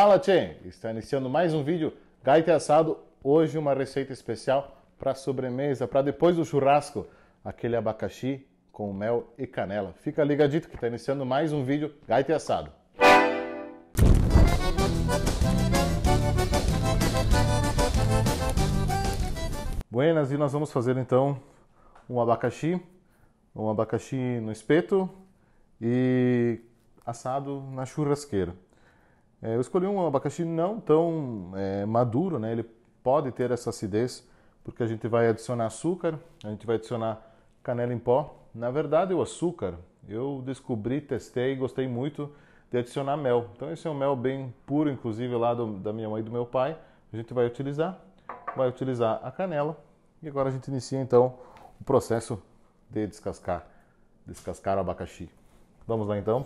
Fala, Tchê! Está iniciando mais um vídeo Gaita Assado. Hoje uma receita especial para sobremesa, para depois do churrasco. Aquele abacaxi com mel e canela. Fica ligadito que está iniciando mais um vídeo Gaita Assado. Buenas, e nós vamos fazer então um abacaxi, um abacaxi no espeto e assado na churrasqueira. É, eu escolhi um abacaxi não tão é, maduro, né? Ele pode ter essa acidez, porque a gente vai adicionar açúcar, a gente vai adicionar canela em pó. Na verdade, o açúcar eu descobri, testei, e gostei muito de adicionar mel. Então esse é um mel bem puro, inclusive lá do, da minha mãe e do meu pai. A gente vai utilizar, vai utilizar a canela e agora a gente inicia então o processo de descascar, descascar o abacaxi. Vamos lá então.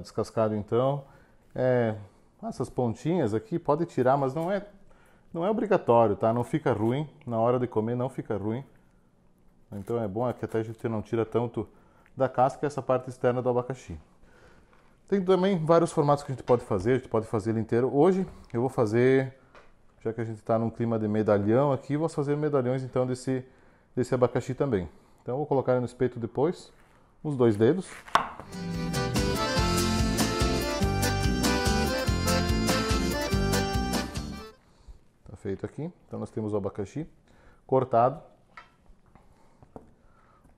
descascado então. É, essas pontinhas aqui pode tirar, mas não é, não é obrigatório, tá? Não fica ruim, na hora de comer não fica ruim. Então é bom que até a gente não tira tanto da casca essa parte externa do abacaxi. Tem também vários formatos que a gente pode fazer, a gente pode fazer ele inteiro. Hoje eu vou fazer, já que a gente está num clima de medalhão aqui, vou fazer medalhões então desse, desse abacaxi também. Então eu vou colocar ele no espeto depois, os dois dedos. feito aqui. Então nós temos o abacaxi cortado.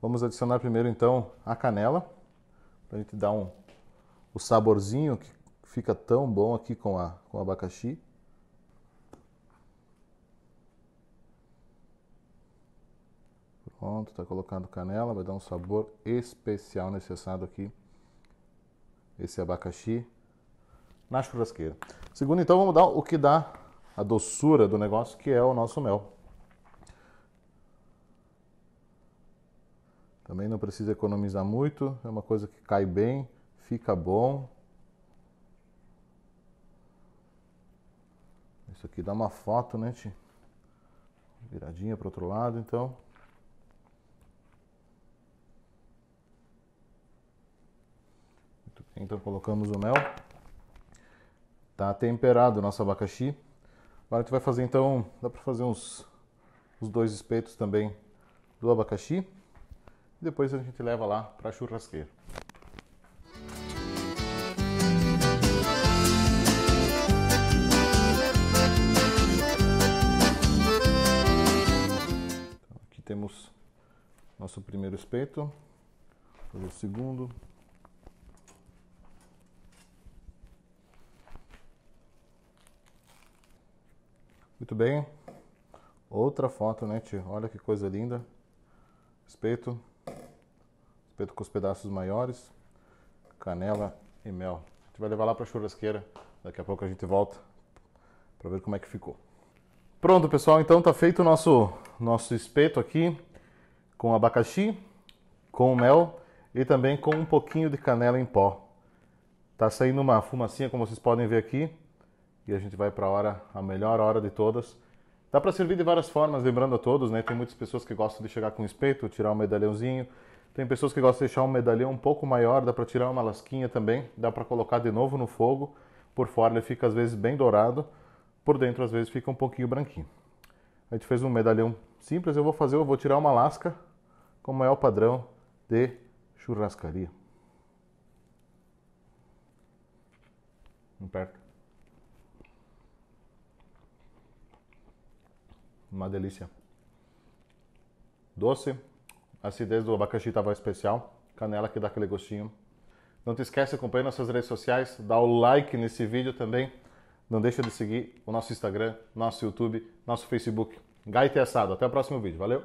Vamos adicionar primeiro então a canela, para a gente dar um, o saborzinho que fica tão bom aqui com, a, com o abacaxi. Pronto, está colocando canela, vai dar um sabor especial necessário aqui, esse abacaxi na churrasqueira. Segundo, então, vamos dar o que dá a doçura do negócio, que é o nosso mel. Também não precisa economizar muito, é uma coisa que cai bem, fica bom. Isso aqui dá uma foto, né, Ti? Viradinha para outro lado, então. Então colocamos o mel. Tá temperado o nosso abacaxi. Agora tu vai fazer então, dá para fazer uns os dois espetos também do abacaxi. E depois a gente leva lá para churrasqueira. Então, aqui temos nosso primeiro espeto, fazer o segundo, Muito bem. Outra foto, né, tio? Olha que coisa linda. Espeto. Espeto com os pedaços maiores. Canela e mel. A gente vai levar lá para a churrasqueira. Daqui a pouco a gente volta para ver como é que ficou. Pronto, pessoal. Então tá feito o nosso, nosso espeto aqui com abacaxi, com mel e também com um pouquinho de canela em pó. Tá saindo uma fumacinha, como vocês podem ver aqui e a gente vai para a hora, a melhor hora de todas. Dá para servir de várias formas, lembrando a todos, né? Tem muitas pessoas que gostam de chegar com espeto, tirar um medalhãozinho. Tem pessoas que gostam de deixar um medalhão um pouco maior, dá para tirar uma lasquinha também, dá para colocar de novo no fogo. Por fora ele fica às vezes bem dourado, por dentro às vezes fica um pouquinho branquinho. A gente fez um medalhão simples, eu vou fazer, eu vou tirar uma lasca, como é o padrão de churrascaria. Não perto. uma delícia. Doce, a acidez do abacaxi estava especial, canela que dá aquele gostinho. Não te esquece, acompanha nossas redes sociais, dá o like nesse vídeo também. Não deixa de seguir o nosso Instagram, nosso YouTube, nosso Facebook. Gaita e assado. Até o próximo vídeo. Valeu!